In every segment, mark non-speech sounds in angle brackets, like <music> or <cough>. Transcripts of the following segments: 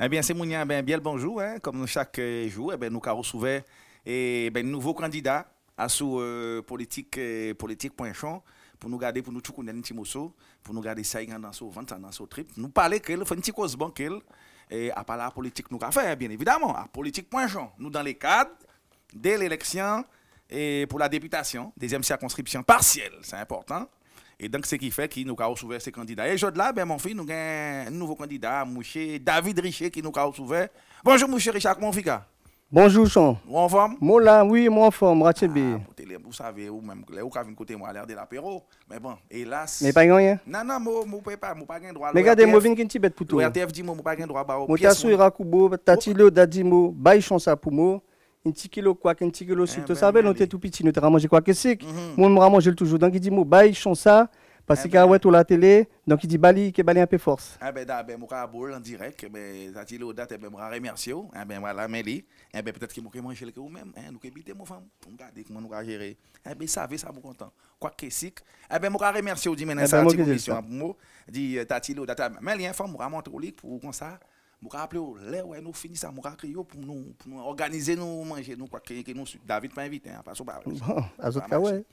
Eh bien, c'est Mounia bien, bien le bonjour. Hein. comme chaque euh, jour, eh nous avons reçu un nouveau candidat à sous euh, politique, euh, pour nous garder, pour nous tout un petit morceau, pour nous garder ça dans ce ventre, dans ce trip. Nous parler qu'elle fait une petite cause qu'elle et à la politique nous fait, bien évidemment, à politique Nous, dans les cadres, dès l'élection et pour la députation, deuxième circonscription partielle, c'est important. Et donc, ce qui fait qu'il nous a ouvert ces candidats. Et de là, ben, mon fils, nous avons un nouveau candidat, Mouché, David Richer, qui nous a ouvert. Bonjour, Mouché Richard, comment vous Bonjour, Jean. Vous en forme Moi, là, oui, moi en forme, Ratchebe. Ah, vous savez, vous même, vous avez côté moi, l'air de l'apéro. Mais bon, hélas. Mais pas rien Non, non, moi, je ne peux pas, je pas gain droit. Mais regardez, moi, je viens petit bête pour tout. Le RTF dit, moi, je pas gain droit. Bah, moi, je suis Rakubo, Tatilo, oh. Dadimo, Baye chance à pour moi petit kilo quoi un petit kilo sucre eh tu savais on ben, était tout petit nous t'as mangé quoi que c'est mon maman j'ai toujours donc il dit moi bail ça parce eh que ben. ouais tout la télé donc il dit bali que bali un peu force ah ben da ben moi boule en direct ben ça dit l'audat ben moi remercier ah ben voilà Meli. ah ben peut-être que moi manger le ou même hein nous habiter mon femme pour regarder comment nous gérer ah ben ça veut ça bon content quoi que c'est ah ben moi remercier dit maintenant ça dit condition moi dit tati l'audat mais l'info moi montrer pour comme ça je rappelle, là, ouais, nous finissons ça, je pour nous, pour nous organiser, nous manger, nous, quoi que nous. David pas invité, hein, parce que pas. Bon, à ce ouais.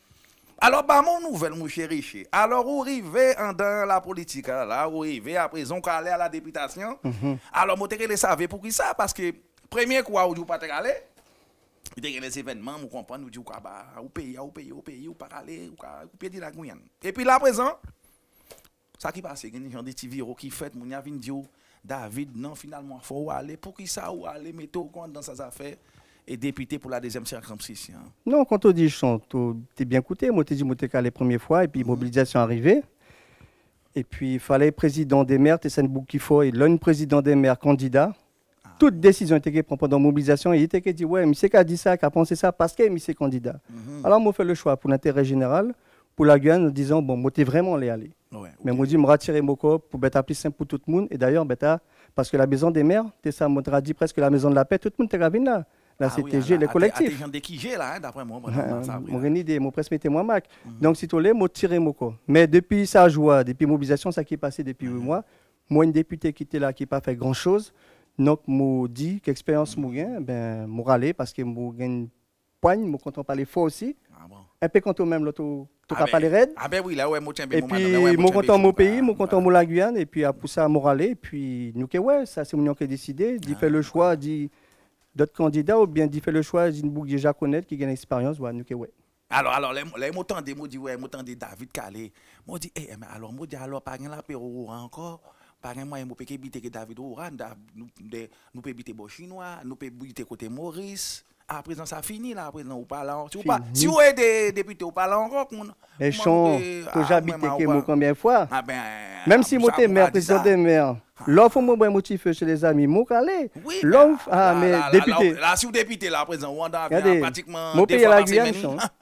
Alors, bah, mon nouvelle, mon chéri, alors, vous arrivez dans la politique, hein, là, on arrivez à présent, vous allez à la députation. Mhm. Alors, vous les savez pour qui ça, parce que, premier quoi, vous ne pas aller. Il y a des événements, vous comprenez, vous dites, au pays, au pays, au pays, vous pas aller, vous de la Guyane. Et puis, là, à présent, ça qui passe, il y a des gens de qui fait, vous avez dit, David, non, finalement, il faut aller. Pour qui ça, où aller, mettez au compte dans ses affaires et député pour la deuxième circonscription. Non, quand on dit tu es bien coûté. Moi, tu dit, moi, la première fois, et puis mobilisation mhm. mobilisation arrivée. Et puis, il fallait président des maires, Tessane qui faut, et l'un président des maires candidat. Ah. Toute décision était prise pendant la mobilisation, il était dit, ouais, c'est qui a dit ça, qui a pensé ça, parce qu'il est candidat. Mhm. Alors, moi, fait le choix pour l'intérêt général, pour la gueule, en disant, bon, je suis vraiment allé aller. Mais Ouais, mais okay. vais tirer mon corps pour être plus simple pour tout le monde. Et d'ailleurs, parce que la maison des mères, ça m'a dit presque la maison de la paix, tout le monde est là. Là, la c'était le collectif. gens qui là, ah, ah, hein, d'après moi. Hein, mon n'ai idée, je Mac. Mhm. Donc, si tu je tirer mon corps. Mais depuis sa joie, depuis mobilisation, ça qui est passé depuis huit mhm. mois, moi, une députée qui était là, qui n'a pas fait grand-chose, donc, je dit qu'expérience, je bien -hmm. ben, râler parce que je une poigne, je compte pas les fort aussi. Ah un peu quand même l'auto tout pas Et puis, content mon pays, suis content mon la Guyane, et puis à pousser à et puis nous que ça c'est nous qui décidé, dit fait le choix, dit d'autres candidats, ou bien dit fait le choix d'une boucle déjà connaître, qui gagne expérience ouais, nous que Alors, alors, les mots dit, ouais, m'entends David Calé. Moi dit, eh, alors, moi dit, alors, pas rien encore par exemple, moyen, je peux que David nous pouvons Chinois, nous pouvons côté Maurice, à présent ça finit là à présent ou pas là si vous êtes député, vous ou pas là encore et je que ah, j'habite que moi combien de fois ah, ben, ah, même si moi t'es maire président de maire l'offre moi bon motif chez les amis moi calé l'offre ah mais député là si vous député là à présent on pratiquement mon pays la Guyane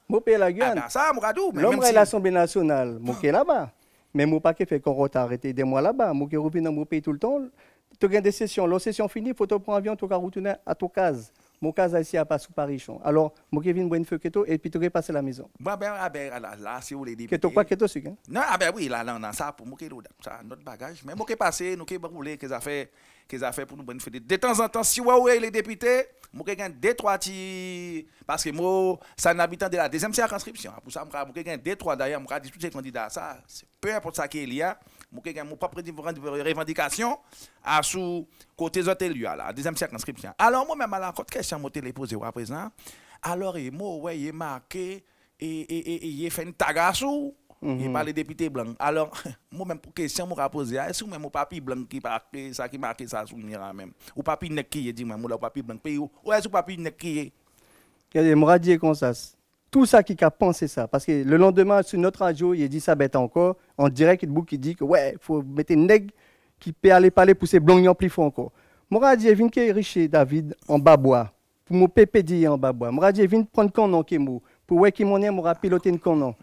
mon pays la Guyane ben, ça moi tout l'homme est l'Assemblée nationale moi qui là-bas mais moi pas fait qu'on arrêté des mois là-bas moi qui revient dans mon pays tout le temps tu as des sessions la session finie faut te prendre avion tu vas retourner à ton case Mokaza ici à Passou Parichon. Alors, mon Kevin Buenfeu Keto et puis tu passer la maison. Bah ben, ah ben, là, si vous les dites. Keto quoi eh, Keto c'est hein? Non, ah ben oui, là, là, on ça pour Mokedo, ça, notre bagage. Mais Moké passé, nous qui rouler, qu'est-ce fait, qu'est-ce fait pour nous bonne De temps en temps, si vous les députés, Moké gagne deux, trois petits. Parce que moi, c'est un habitant de la deuxième circonscription. Pour ça, Moké gagne deux, trois d'ailleurs, tous discuter candidats. ça. Peu importe ça qu'il y a j'ai mon propre revendication à sous côté des élus là, deuxième circonscription. Alors moi-même à la côte question m'a posée à présent. Alors il e m'a ouais, e marqué et et et il e, fait une tagassou. Il mhm. pas des députés blancs. Alors, <laughs> moi-même, pour question, je suis posé, est-ce que mon papi blanc qui marqué ça, qui marqué ça, sous même Ou papi nek qui est, dit moi, mon papi blanc, ou est-ce que papi nek qui est Je me comme ça tout ça qui a pensé ça. Parce que le lendemain, sur notre radio, il a dit ça bête encore. En direct, il dit que ouais, faut mettre un nègre qui peut aller parler pour ses blancs plus fort encore. Moi, je suis riche David en babois. Pour mon pépé dit en babois. Moi, je prendre con en Pour ouais, qui mon est, moi, piloter une canon.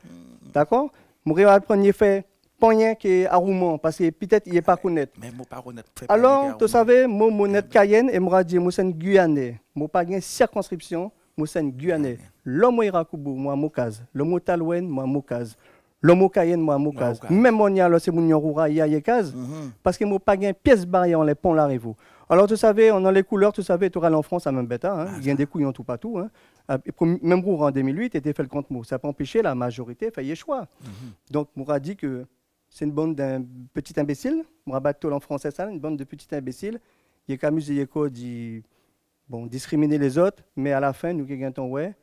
D'accord Moi, je prendre fait panien qui est à Rouman, parce que peut-être il n'est pas connaître. Mais moi, pas connaître. Alors, tu savais, moi, mon net Cayenne et moi, je suis Guyanais. Moi, pas une circonscription. Moussen Guyanais, l'homme Irakoubou, moi Moukaz, l'homme talouen moi Moukaz, l'homme Kayen, moi Moukaz. Même on y a c'est Mounion mhm. parce que moi pas de pièce barrière, on les pont la Alors, tu savais, on a les couleurs, tu savais, tu en France à même bêta, hein, ah, il y a des couillons tout partout. Hein ah, même pour en 2008, était fait le compte mot. Ça n'a pas empêché la majorité de faire choix. Mhm. Donc, Moura dit que c'est une bande d'un petit imbécile. Moura tout en français, ça, une bande de petits imbéciles. Il y a Camus et dit bon, discriminer les autres, mais à la fin, nous gagnons ouais,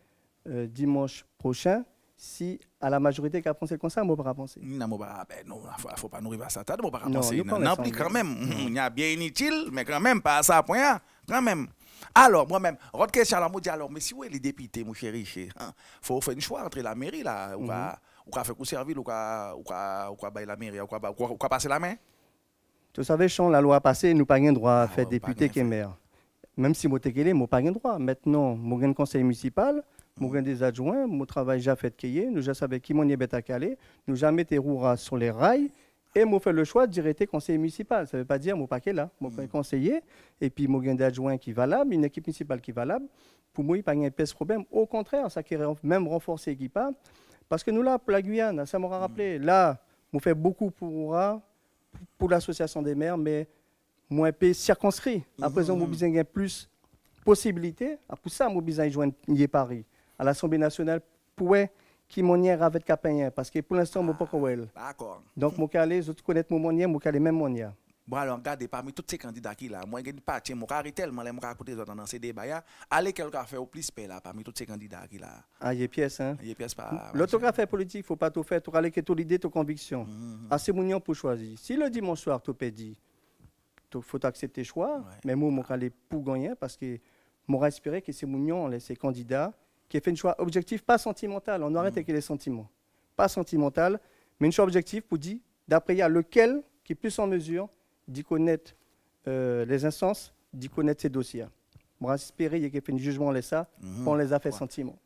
euh, dimanche prochain, si à la majorité qui a pensé comme ça, peut pas penser. Non, il pas, ben faut, faut pas nous arriver à ça, peut pas penser. Non, non, quand même, il y a bien inutile, mais quand même, pas à ça point, hein, quand même. Alors, moi-même, autre question, alors, moi dis, alors, mais si vous êtes les députés, mon chéri, il hein, faut faire un choix entre la mairie, là, ou quoi, mhm. ou quoi faire conserver, ou quoi, ou quoi, la mairie, ou quoi, passer la main. Tu savais, Chant, la loi passée, nous pas le droit à ah faire député qui est maire même si moi je moi pas droit maintenant moi un conseil municipal moi un des adjoints mon travail déjà fait cahier nous déjà savais qui mon est à caler nous jamais été sur les rails et je fait le choix d'irriter conseiller municipal ça veut pas dire mon paquet là mon hmm. un conseiller et puis un gain adjoints qui valable une équipe municipale qui valable pour moi il pas de problème au contraire ça qui même renforcer l'équipe parce que nous là pour la Guyane ça m'aura rappelé hmm. là on fait beaucoup pour pour l'association des maires mais moins peu circonscrit. À mhm. présent, nous avons plus de possibilités. Pour ça, nous avons joindre Paris. À l'Assemblée nationale, pour qui monière avec capain parce que pour l'instant, je ne pas comment ah, D'accord. Donc, mon aller, je connais mon monière, mon calé même monière. Bon, alors, regardez, parmi tous ces candidats qui là, moi, je ne pas, tiens, mon carré tellement, je vais dans ces débats, allez quelqu'un faire au plus près là, parmi tous ces candidats qui là. Ah, il y a pièce, hein? Il y a pièce pas. L'autographe politique, il ne faut pas tout faire, tout aller que tout l'idée, tout conviction. Mhm. Assez mignon pour choisir. Si le dimanche soir, tu peux dire, il faut accepter le choix. Mais moi, je suis pour gagner parce que je espérer que ces mounions, ces candidats, qui fait un choix objectif, pas sentimental. On arrête mm. avec les sentiments. Pas sentimental, mais un choix objectif pour dire, d'après il y a lequel qui est plus en mesure d'y connaître euh, les instances, d'y connaître ces dossiers. Moi, espérer qu'il y fait un jugement pour ça, on mm-hmm. les a fait sentiments.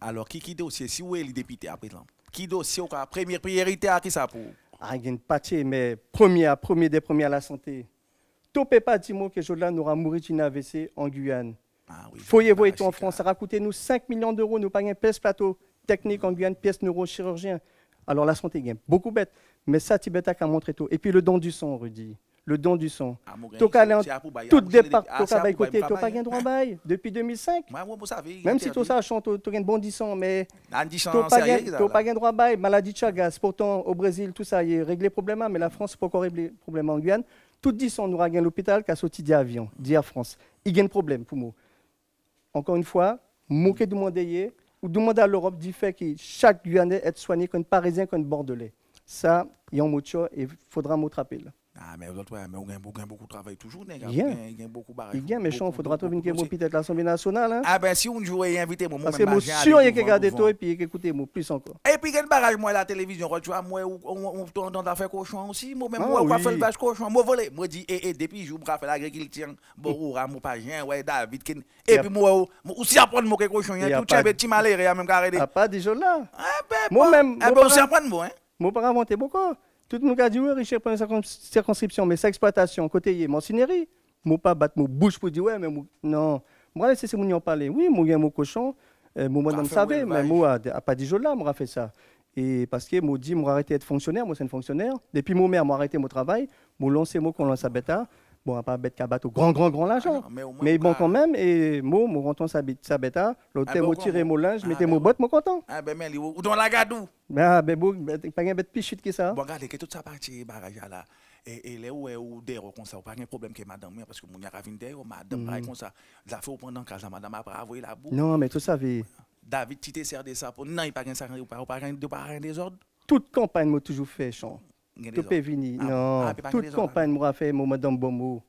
Alors, qui, qui dossier Si vous êtes député, à présent, qui dossier première priorité à qui ça pour ah, il y a une mais premier, premier des premiers à la santé pas, Timo que Jodla n'aura mouru d'une AVC en Guyane. Ah, oui, Foyevo est en France. Ça a coûté nous 5 millions d'euros. Nous payons pièce plateau technique en Guyane, pièce neurochirurgien. Alors la santé gagne beaucoup bête. Mais ça, Tibeta a montré tout. Et puis le don du sang, Rudy. Le don du sang. Ah, tout ah, départ, côté, tu ah, pas droit bail depuis 2005. Même si tout ça chante, tu as bon du sang, mais tu n'as pas droit bail. Maladie de Chagas, pourtant au Brésil, tout ça, est réglé le problème, mais la France, pas encore réglé le problème en Guyane tout dit son gagné l'hôpital qu'a sorti d'avion, à France. Il y a un problème pour moi. Encore une fois, moi de d'ailleurs ou demander à l'Europe du faire que chaque Guyanais est soigné comme un Parisien, comme un Bordelais. Ça, il y a un mot de et il faudra m'attraper ah, mais l'autre, beaucoup de travail toujours, nègre. Il gagne beaucoup de barrages. Il a, mais il faudra trouver une question peut-être l'Assemblée nationale. Hein. Ah, ben si on joue et invite moi, Parce que moi, sûr, il y a toi et puis écoutez moi, plus encore. Et puis, quel barrage, moi, à la télévision, tu vois, moi, on dans faire cochon aussi. Moi, même, ah moi, je fais le vache cochon. Moi, volé. Moi, dis, et eh, eh, depuis, je vous fais l'agriculture, bon, mon pagien, ouais, David. Et puis, moi, aussi apprendre mon cochon. Il y a tout un petit malheur, il y a même carré. Ah, pas gens là. Ah, ben, moi-même. Ah, moi ben, aussi apprendre hein. moi, Mon Moi, pas inventé beaucoup. Tout le monde a dit, oui, Richard, une circonscription, mais sa exploitation, côté est, mon ne vais pas battre mon bouche pour dire, oui, mais non. Moi, laissez ces en parler. Oui, mon suis mon cochon, euh, mon moi, savait, mais moi, je n'ai pas dit là, je fait ça. Et parce que je dit, mou arrêté d'être fonctionnaire, moi, c'est un fonctionnaire. Depuis mon mère, m'a arrêté mon travail, je lancé mon qu'on lance à bêta. Bon, pas bête qu'à au grand, grand, grand ah l'argent. mais, bon, quand même, et moi, mon content, ça bête à. L'autre, ah, bon, tirer mon linge, ah, mettez ben mon botte, mon content. Ah, ben, mais, ou dans la gadou. Ah, ben, bon, ben, pas un bête pichute qui ça. Bon, regardez, que tout ça partie, barrage là. Et, et là où est ou derrière comme ça, pas de problème que madame, hein, parce que mon y a madame, mm. pareil comme ça. La fait pendant que madame après avoué la boue. Non, mais tout ça, vite. David, tu t'es servi de ça pour. Non, il n'y a pas de désordre. Toute campagne m'a toujours fait, chant. Tout peut venir. Ah, non, ah, toute campagne, hein. moi, fait mon madame Bombo.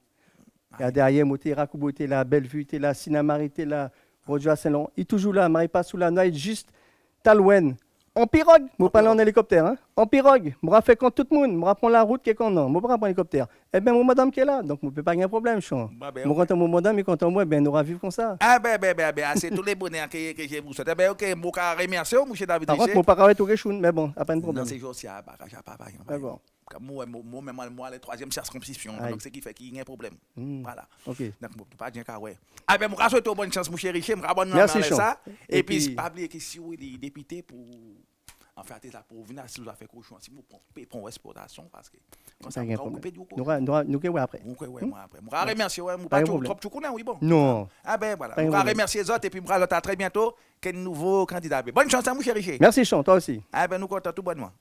Ah, derrière, moi, Rakoubo, es là, Bellevue, était là, Sinamari, était là, Roger saint Il est toujours là, Marie la là, juste Talwen. En pirogue, vous parlez en hélicoptère, hein En pirogue, je faire quand tout le monde, je prends la route qui est quand non, je prends en hélicoptère. Eh bien, mon madame qui est là, donc je ne peux pas avoir de problème, chon. Bah, je ben, okay. Quand mon madame, et quand moi, ben, nous vivre comme ça. Ah, ben, ben, ben, ben c'est tous les bonheurs que, j'ai je vous souhaite. Eh bien, ok, je vous remercier, monsieur David. Par contre, je ne peux pas tout le mais bon, pas de problème. Non, c'est Josia, pas D'accord moi, moi, même moi, les troisième circonscription. Donc, c'est qui fait qu'il y a un problème. Hmm. Voilà. Donc, pas dire car ouais. Ah ben, je souhaite bonne chance, mon chéri. Je me bonne chance ça. Et puis, pas oublier que si vous êtes député pour. En fait, ça pour venir, si vous avez fait cochon, si vous prenez pour exportation, parce que. ça ça vous coupe du coup. Nous, nous, nous, après. Nous, moi, hmm? après. Moi, remercie ouais, moi, pas trop, tu connais, oui, bon. Non. Ah ben, voilà. Moi, remercier les autres, et puis, moi, à très bientôt, quel nouveau candidat. Bonne chance à mon chéri. Merci, Chant, toi aussi. Ah ben, nous contente tout bonnement.